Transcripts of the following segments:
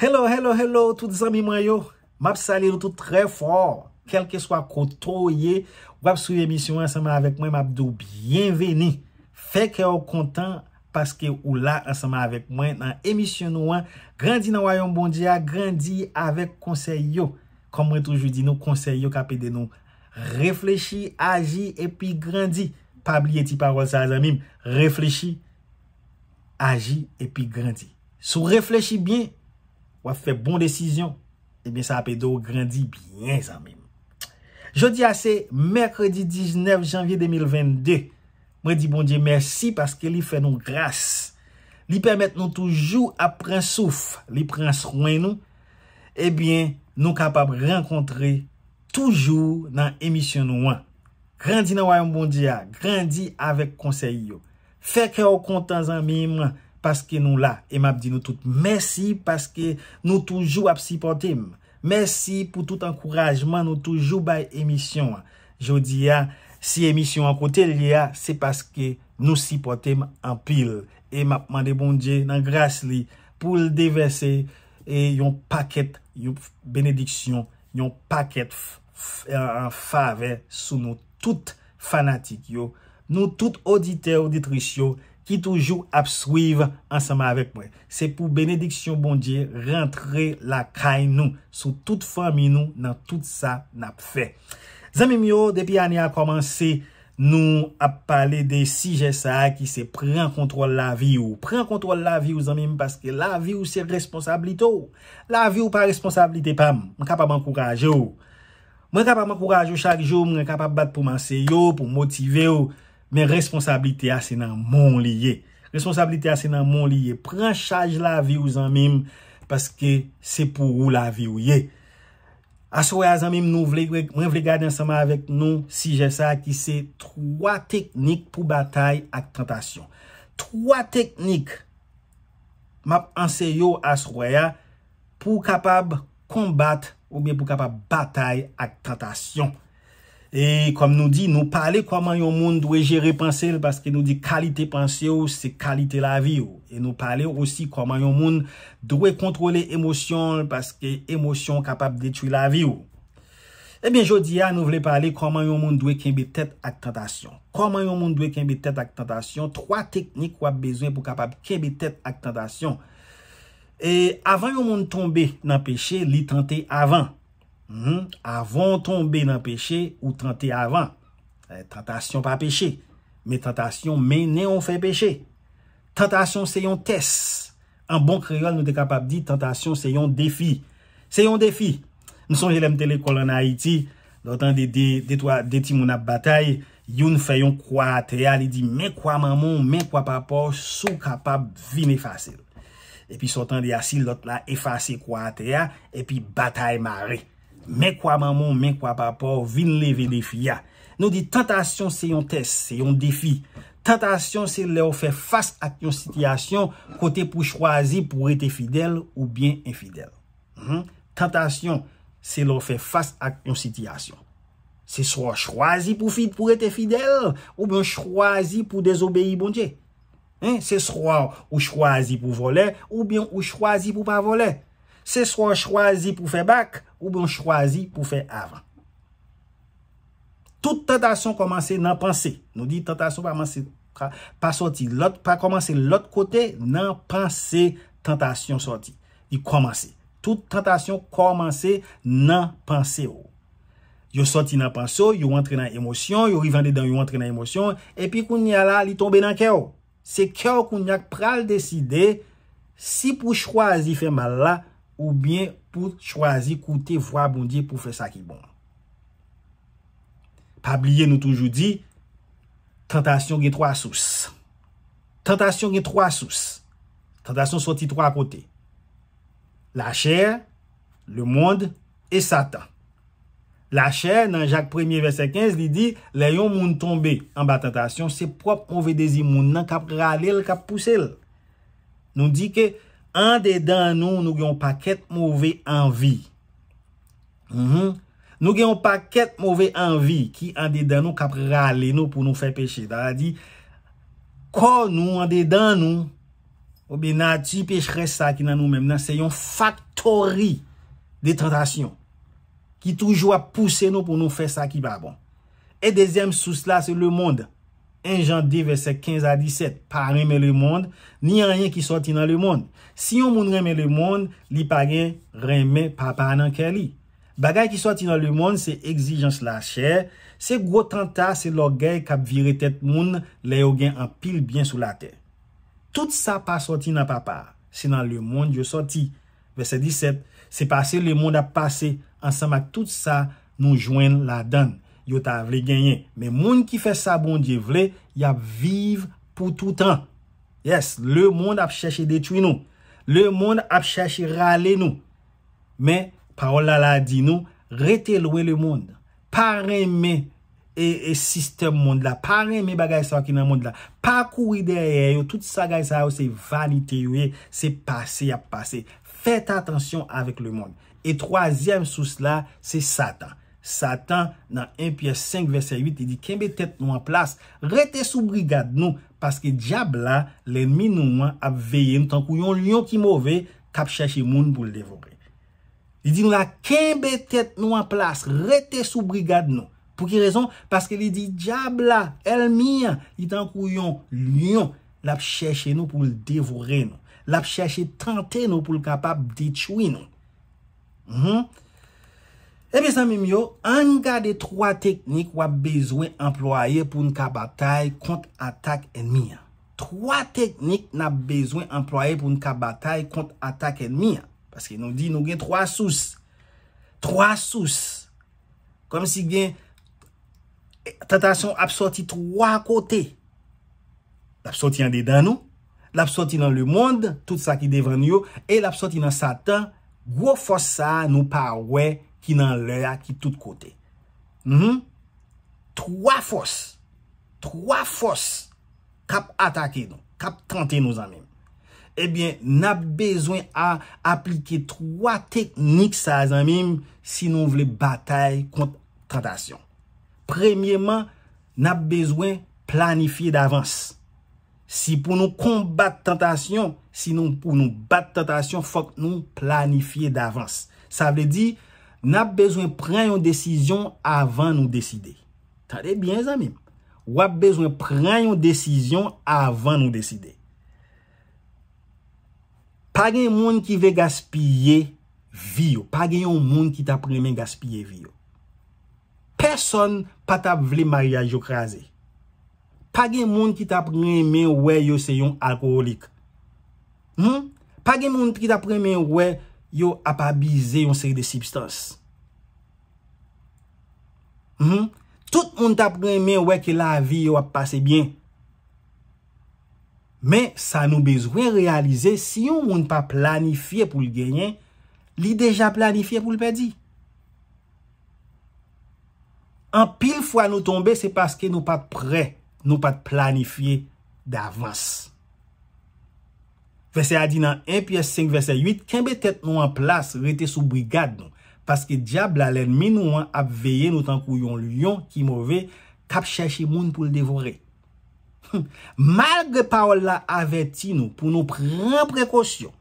Hello, hello, hello tout zami mwen yo! Map sali loutou tre fwo! Kelke swa kontoye, wap sou emisyon anseman avek mwen map dou bienveni! Fek yo kontan paske ou la anseman avek mwen nan emisyon nou an Grandi nan wayon bondi ya, Grandi avek konsey yo! Kom mwen toujou di nou, konsey yo kapede nou Reflechi, aji, epi Grandi! Pabliye ti parol sa zami mwen, reflechi, aji, epi grandi! Sou reflechi bin, wè fè bon desisyon, ebyen eh sa apè do wè grandi byen, zanmim. Jodi a se, mèrkredi 19 janvye 2022, mè di bon diye mèrsi paske li fè nou gras. Li pèmèt nou toujou apren souf, li prens rouen eh nou, ebyen nou kapab renkontre toujou nan emisyon nou an. Grandi nan wè yon bon diya, ah, grandi avèk konsey yo. Fè kè wè kontan, zanmim, mèrkredi nan wè yon bon diya, Paske nou la. E map di nou tout. Mersi paske nou toujou ap sipotem. Mersi pou tout ankorajman nou toujou bay emisyon. Jou di ya. Si emisyon ankote li ya. Se paske nou sipotem anpil. E map mande bonje nan gras li. Poul devese. E yon paket. Yon benediksyon. Yon paket. An fave sou nou tout fanatik yo. Nou tout auditeur ditrisyo. ki toujou ap swive ansama avek mwen. Se pou benediksyon bon diye rentre la kay nou, sou tout fami nou nan tout sa nap fe. Zanmim yo, depi ane a komanse nou ap pale de sije sa ki se pren kontrol la vi ou. Pren kontrol la vi ou zanmim, paske la vi ou se responsablite ou. La vi ou pa responsablite pam. Mwen kapap man kouraje ou. Mwen kapap man kouraje ou chak jou, mwen kapap bat pou manse yo, pou motive ou. Men responsabilite ase nan mon liye. Responsabilite ase nan mon liye. Pren chaj la vi ou zanmim. Paske se pou ou la vi ou ye. Asroya zanmim nou vle gade ansama avek nou si jesa ki se 3 teknik pou batay ak tentasyon. 3 teknik map anseyo asroya pou kapab kombat ou mi pou kapab batay ak tentasyon. E kom nou di nou pale koman yon moun dwe jere pansel paske nou di kalite pansel ou se kalite la vi ou. E nou pale osi koman yon moun dwe kontrole emosyon paske emosyon kapap detwi la vi ou. Ebyen jodi ya nou vle pale koman yon moun dwe kembe tet ak tentasyon. Koman yon moun dwe kembe tet ak tentasyon. Troa teknik wap bezwen pou kapap kembe tet ak tentasyon. E avan yon moun tombe nan peche li tante avan. Hmm? Avon tombe nan peche ou tante avan Tantasyon pa peche Men tantasyon men neon fe peche Tantasyon se yon tes An bon kriol nou de kapap di Tantasyon se yon defi Se yon defi Nison jel mte le kol an Haiti Lotan de deti moun ap batay Yon fe yon kwa ateya Li di men kwa maman men kwa papo Sou kapap vin efase E pi sotan de yasi lot la efase kwa ateya E pi batay mare Men kwa maman, men kwa papa, vin leve defi ya. Nou di tentasyon se yon test, se yon defi. Tentasyon se lè ou fe fase ak yon sityasyon, kote pou chwazi pou ete fidel ou bien infidel. Mhm. Tentasyon se lè ou fe fase ak yon sityasyon. Se swa chwazi pou ete fidel, ou bien chwazi pou dezobeyi bondye. Se swa ou chwazi pou vole, ou bien ou chwazi pou pa vole. Se swa chwazi pou fe bak, Ou bon chwazi pou fè avan. Tout tentasyon komanse nan panse. Nou di tentasyon pa manse. Pa soti. Pa komanse lot kote nan panse tentasyon soti. Di komanse. Tout tentasyon komanse nan panse ou. Yo soti nan panse ou. Yo antre nan emosyon. Yo rivande dan yo antre nan emosyon. E pi koun nye ala li tombe nan kè ou. Se kè ou koun nye ak pral deside. Si pou chwazi fèman la. Ou bien ou. chwazi koute vwa bon di pou fwe sa ki bon. Pabliye nou toujou di, tentasyon gen 3 sous. Tentasyon gen 3 sous. Tentasyon soti 3 kote. La chè, le moun, e satan. La chè, nan Jacques 1er verset 15, li di, le yon moun tombe, an ba tentasyon, se prop konve de zi moun nan kap ralil, kap pousel. Nou di ke, an dedan nou nou gen yon paket mouvè anvi. Mhm. Nou gen yon paket mouvè anvi ki an dedan nou kap rale nou pou nou fè peche. Ta la di, kon nou an dedan nou, oube nati peche re sak nan nou men, nan se yon faktori de tratasyon ki toujwa pousse nou pou nou fè sak ki ba bon. E dezem sous la se le mond. En jan 2, verset 15 a 17, pa reme le moun, ni yon yon ki soti nan le moun. Si yon moun reme le moun, li pa gen reme papa nan ke li. Bagay ki soti nan le moun, se exijans la chè, se gwo tanta se log gay kap vire tèt moun, le yo gen an pil bien sou la tè. Tout sa pa soti nan papa, se nan le moun yo soti. Verset 17, se pase le moun a pase, ansan mak tout sa nou jwen la dan. yo ta vle genyen. Men moun ki fè sa bon diye vle, yap viv pou tout an. Yes, le moun ap chèche detwi nou. Le moun ap chèche rale nou. Men, parol la la di nou, rete loue le moun. Par re mè e, e sistem moun la. Par re mè bagay sa akina moun la. Pakoui derye yo, tout sa gagay sa yo, se vanite yo, e. se pase, yap pase. Fète atensyon avèk le moun. E troazèm sous la, se satan. Satan nan 1 piye 5 verset 8, i di, kenbe tet nou an plas, rete sou brigade nou, paske diabla, lèm mi nou an ap veye, nou tan kou yon lion ki mouve, kap chache moun pou l devore. I di nou la, kenbe tet nou an plas, rete sou brigade nou. Pou ki rezon? Paske li di, diabla, el mi, i tan kou yon lion, lap chache nou pou l devore nou. Lap chache tante nou pou l kapap di choui nou. Mwen? Epi eh sa mimi yo, an gade troa teknik wap bezwen employe pou n ka batay kont atak enmi ya. Troa teknik wap bezwen employe pou n ka batay kont atak enmi ya. Paske nou di nou gen troa sous. Troa sous. Kom si gen tentasyon apsoti troa kote. L'apsoti yande dan nou. L'apsoti nan le mond, tout sa ki devan yo. E l'apsoti nan satan, gwo fosa nou pa wey. Ki nan lè a ki tout kote. M? Mhm. Trois fos. Trois fos. Kap atake nou. Kap tante nou zanmim. Ebyen, nab bezwen a aplike trois teknik sa zanmim si nou vle batay kontre tentasyon. Premieman, nab bezwen planifi d'avans. Si pou nou kombat tentasyon, si nou pou nou bat tentasyon, fok nou planifi d'avans. Sa vle di... N ap bezwen pren yon desisyon avan nou deside. Tade bien zanmim. W ap bezwen pren yon desisyon avan nou deside. Page yon moun ki ve gaspye viyo. Page yon moun ki tapremen gaspye viyo. Person patap vle mariaj yo kraze. Page yon moun ki tapremen we yo se yon alkoolik. Hmm? Page yon moun ki tapremen we yo se yon alkoolik. yo ap abize yon seri de sibstans. Mhm. Tout moun tap preme weke la vi yo ap pase bien. Men, sa nou bezwe realize, si yon moun pa planifiye pou l genyen, li deja planifiye pou l pedi. An pil fwa nou tombe, se paske nou pat pre, nou pat planifiye d'avans. Vese adi nan 1 piye 5 vese 8, kenbe tet nou an plas rete sou brigade nou? Paske diable alen mi nou an ap veye nou tankou yon lyon ki mou ve, kap chèche moun pou l devore. Malge paol la avè ti nou pou nou pren prekosyon,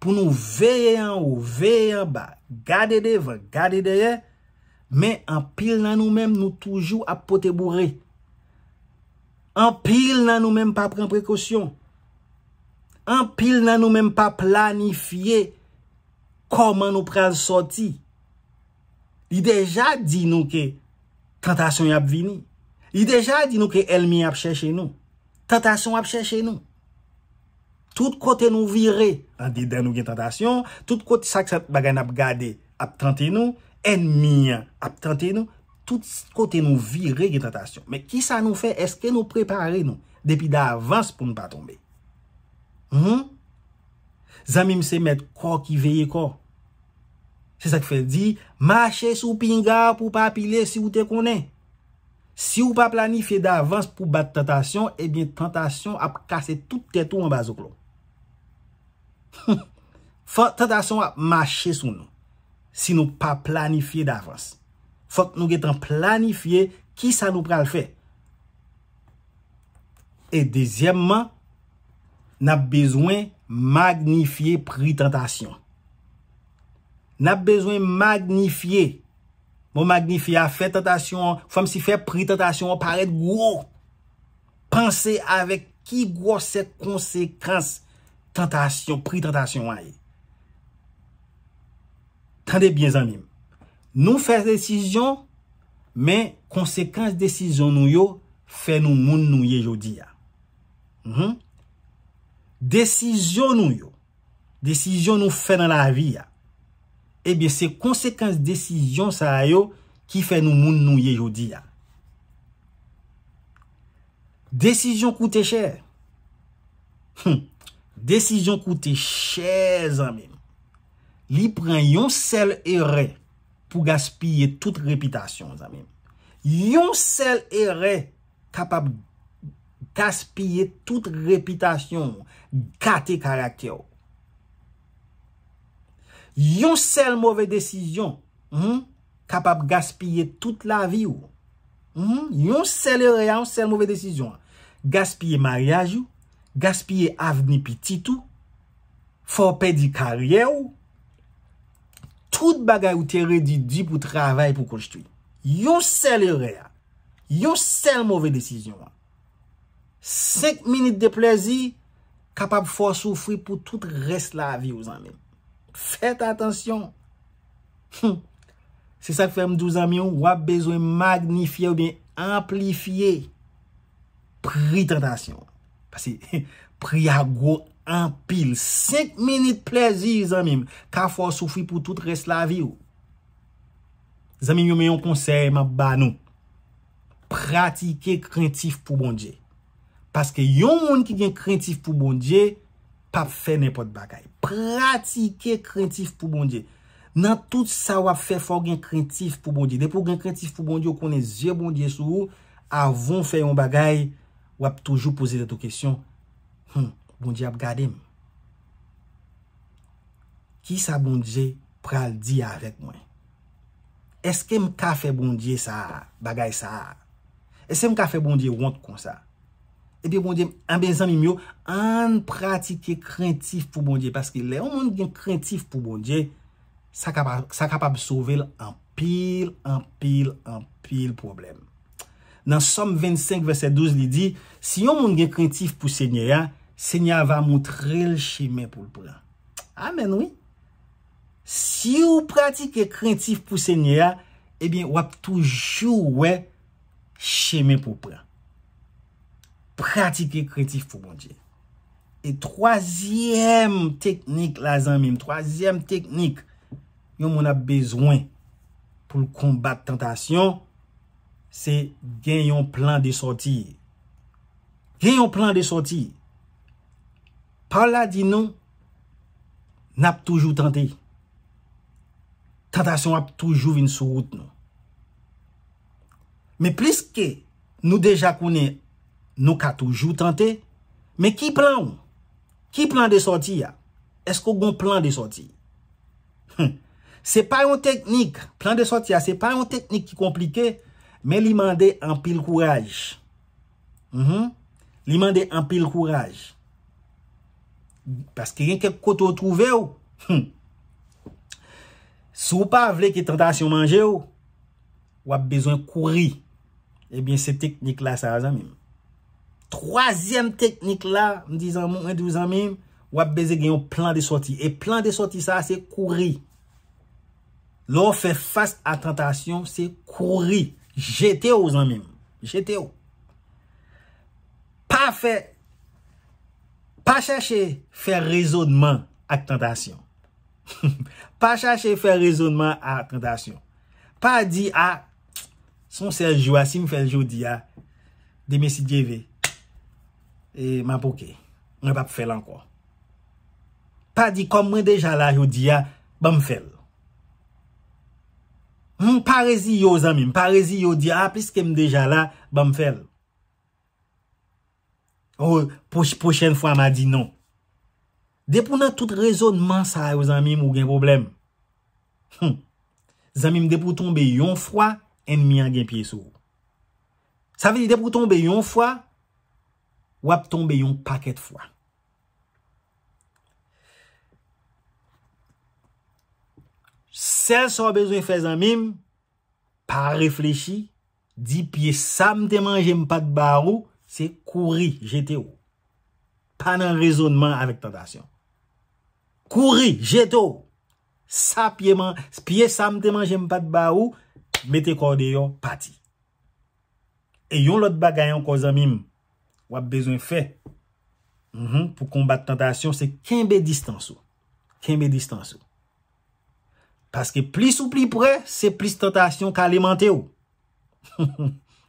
pou nou veye an ou veye an ba, gade devre, gade deye, men an pil nan nou men nou toujou ap pote bourre. An pil nan nou men pa pren prekosyon. An pil nan nou menm pa planifiye koman nou prez soti. Li deja di nou ke tentasyon ap vini. Li deja di nou ke elmi ap chèche nou. Tentasyon ap chèche nou. Tout kote nou vire an di den nou gen tentasyon. Tout kote sak sa bagan ap gade ap tante nou. Enmi ap tante nou. Tout kote nou vire gen tentasyon. Men ki sa nou fe eske nou prepare nou depi da avans pou nou pa tombe. Zami mse met ko ki veye ko Se sa ki fe di Mache sou pinga pou pa pile si ou te konen Si ou pa planifiye davans pou bat tentasyon E eh dwen tentasyon ap kase tout te tou an bazok lo Fok tentasyon ap mache sou nou Si nou pa planifiye davans Fok nou getan planifiye ki sa nou pral fe E dezyemman N ap bezwen magnifiye pritentasyon. N ap bezwen magnifiye. Mou bon, magnifiye a fè tentasyon. Fòm si fè pritentasyon, wè paret gwo. Pense avèk ki gwo sè konsekans tentasyon, pritentasyon wè. Tande bie zanim. Nou fè desisyon, men konsekans desisyon nou yo, fè nou moun nou ye yo diya. Mou mhm. moun. Desisyon nou yo, desisyon nou fè nan la vi ya, ebye se konsekans desisyon sa la yo ki fè nou moun nou ye yo di ya. Desisyon koute chè. Desisyon koute chè zanmim. Li pren yon sel ere pou gaspye tout repitasyon zanmim. Yon sel ere kapap gase. Gaspiye tout repitasyon. Gati karaktyon. Yon sel mwove desisyon. Mwen kapap gaspiye tout la vi ou. Yon sel reya yon sel mwove desisyon. Gaspiye maryaj ou. Gaspiye avni pi titou. Fopè di karyè ou. Tout bagay ou terè di di pou travay pou koujtou. Yon sel reya. Yon sel mwove desisyon ou. 5 minit de plezi, kapap fò soufri pou tout res la vi ou zanmim. Fète atensyon. Se sa k fèm djou zanmion, wap bezwen magnifiye ou bè amplifiye. Pri tètansyon. Pasi, pri a gò an pil. 5 minit plezi, zanmim, kap fò soufri pou tout res la vi ou. Zanmim yon mè yon konsey mè banon. Pratike krentif pou bon djey. Paske yon moun ki gen krentif pou bondye, pap fè nepot bagay. Pratike krentif pou bondye. Nan tout sa wap fè fò gen krentif pou bondye. Depo gen krentif pou bondye, wap konen zè bondye sou ou, avon fè yon bagay, wap toujou pose leto kesyon. Hmm, bondye ap gade m. Ki sa bondye pral di ya avèk mwen? Eske m ka fè bondye sa bagay sa? Eske m ka fè bondye want kon sa? Epi bon diye, an bezan mi myo, an pratike krentif pou bon diye. Paske le, an moun gen krentif pou bon diye, sa kapab souvel an pil, an pil, an pil problem. Nan som 25, verset 12, li di, si an moun gen krentif pou sènyaya, sènyaya va moutre l chèmè pou l pran. Amen, oui. Si ou pratike krentif pou sènyaya, epi eh wap toujou wè chèmè pou pran. Pratike kretif pou bonje. E troaziyem teknik la zanmim. Troaziyem teknik yon moun ap bezwen pou l'kombat tentasyon, se gen yon plan de soti. Gen yon plan de soti. Parla di nou, nap toujou tante. Tantasyon ap toujou vin sou wout nou. Me plis ke nou deja kounen Nou ka toujou tante. Me ki plan ou? Ki plan de soti ya? Esko gon plan de soti? Se pa yon teknik, plan de soti ya, se pa yon teknik ki komplike, me li mande an pil kouraj. Mhm. Li mande an pil kouraj. Paske gen kek koto ou trove ou. Se ou pa vle ki tante asyo manje ou, ou ap bezon kouri, e bin se teknik la sa azan mim. Troasyen teknik la, m di zan moun, m di zan mim, wap beze genyon plan de soti. E plan de soti sa, se kouri. Lo fe fas a tentasyon, se kouri. Jete ou zan mim. Jete ou. Pa fe, pa chache fe rezonman ak tentasyon. Pa chache fe rezonman ak tentasyon. Pa di a, ah, son seljou a, ah, si m feljou di a, ah, de mesi djeve, E ma pouke. Mwen pa pou fèl an kwa. Pa di kom mwen deja la yo di ya, ba m fèl. Mwen pa rezi yo zanmim. Pa rezi yo di ya, apis kem deja la, ba m fèl. Ou, pochèn fwa ma di non. Depou nan tout rezonman sa yo zanmim, ou gen problem. Hm. Zanmim depou tombe yon fwa, en mi an gen piye sou. Sa ve li depou tombe yon fwa, Wap tombe yon paket fwa. Senso bezwen fe zanmim, pa reflechi, di pie samte man jem pat ba ou, se kouri, jete ou. Panan rezonman avik tentasyon. Kouri, jete ou. Sa pie man, pie samte man jem pat ba ou, me te kode yon pati. E yon lot bagayon ko zanmim, Wap bezon fè. Mhm, pou kombat tentasyon, se kenbe distanso. Kenbe distanso. Paske plis ou pli pre, se plis tentasyon ka alimante yo.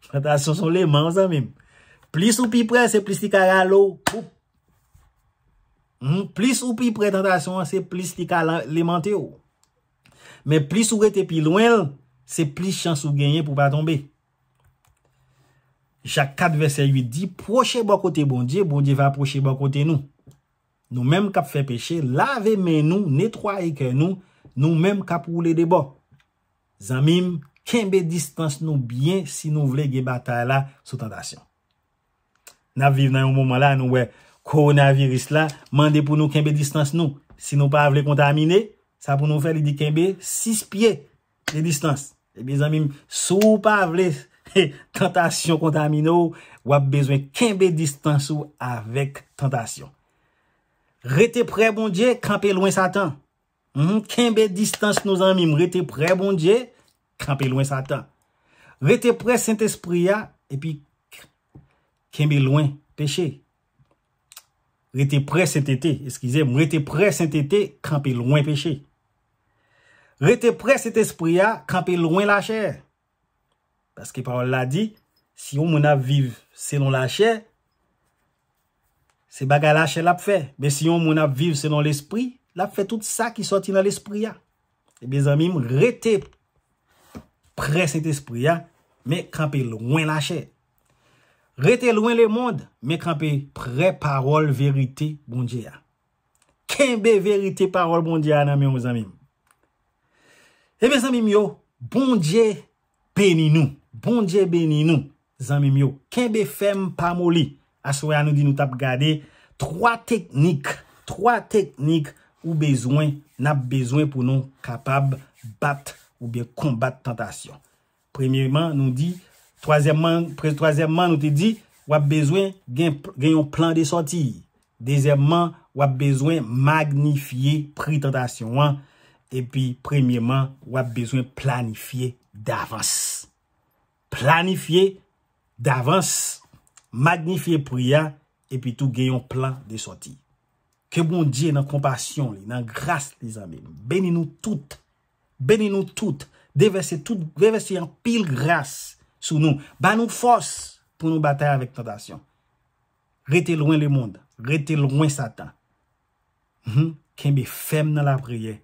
Tentasyon son lèman sa mèm. Plis ou pli pre, se plis li ka alo. Mhm, plis ou pli pre tentasyon, se plis li ka alimante yo. Me plis ou re te pi lwen, se plis chansou genye pou pa tombe. Jacques 4, verset 8 di, proche bo kote bon diye, bon diye bon va proche bo kote nou. Nou menm kap fe peche, lave men nou, netroye ke nou, nou menm kap roule de bo. Zanmim, kenbe distanse nou bien si nou vle ge batay la sou tentasyon. Nap vive nan yon mouman la, nou we, koronavirus la, mande pou nou kenbe distanse nou. Si nou pa vle kontamine, sa pou nou fe li di kenbe, sis pie de distanse. Ebe eh zanmim, sou pa vle kontamine, E tentasyon kontamino, wap bezwen kembe distansou avek tentasyon. Rete pre bon diye, kampe loin satan. Hmm, kembe distans nou zanmim, rete pre bon diye, kampe loin satan. Rete pre sent espriya, epi kembe loin peche. Rete pre sent ete, eskize, rete pre sent ete, kampe loin peche. Rete pre sent espriya, kampe loin la chey. Aske parol la di, si yon moun ap viv senon la chè, se baga la chè la pfe. Men si yon moun ap viv senon l'esprit, la pfe tout sa ki soti nan l'esprit ya. Ebe zanmim, rete pre set esprit ya, men kampi lwen la chè. Rete lwen le moun, men kampi pre parol verite bon dje ya. Kenbe verite parol bon dje ya nanmen mou zanmim. Ebe zanmim yo, bon dje peni nou. Bonje beni nou, zanmim yo Kenbe fem pamoli Aswe anou di nou tap gade Troa teknik Troa teknik ou bezwen Nap bezwen pou nou kapab Bat ou biye kombat tentasyon Premiyeman nou di Troazemman nou te di Wap bezwen gen yon plan de soti Dezemman Wap bezwen magnifiye Pri tentasyon an E pi premiyeman wap bezwen planifiye De avans planifiye d'avans, magnifiye priya, epi tou geyon plan de soti. Ke bon diye nan kompasyon li, nan gras li zami, beni nou tout, beni nou tout, devese tout, devese yon pil gras sou nou, ba nou fos pou nou batay avik natasyon. Reti lwen le moun, reti lwen satan. Ken be fem nan la priye,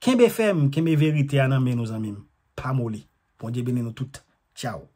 ken be fem, ken be verite ananmen nou zami, pa moli, bon diye beni nou tout, Ciao